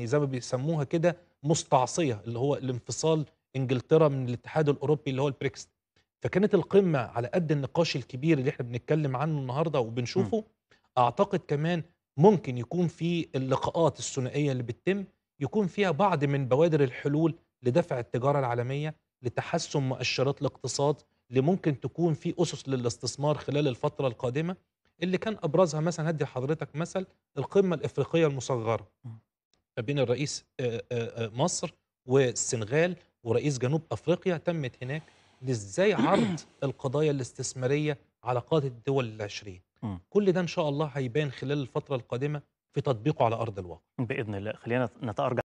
يعني زي ما بيسموها كده مستعصيه اللي هو الانفصال انجلترا من الاتحاد الاوروبي اللي هو البريكس فكانت القمه على قد النقاش الكبير اللي احنا بنتكلم عنه النهارده وبنشوفه م. اعتقد كمان ممكن يكون في اللقاءات الثنائيه اللي بتتم يكون فيها بعض من بوادر الحلول لدفع التجاره العالميه لتحسن مؤشرات الاقتصاد اللي ممكن تكون في اسس للاستثمار خلال الفتره القادمه اللي كان ابرزها مثلا هدي لحضرتك مثل القمه الافريقيه المصغره ما بين الرئيس آه، آه، آه، مصر والسنغال ورئيس جنوب افريقيا تمت هناك لازاي عرض القضايا الاستثماريه على قاده الدول العشرين كل ده ان شاء الله هيبان خلال الفتره القادمه في تطبيقه على ارض الواقع باذن الله خلينا نتارجع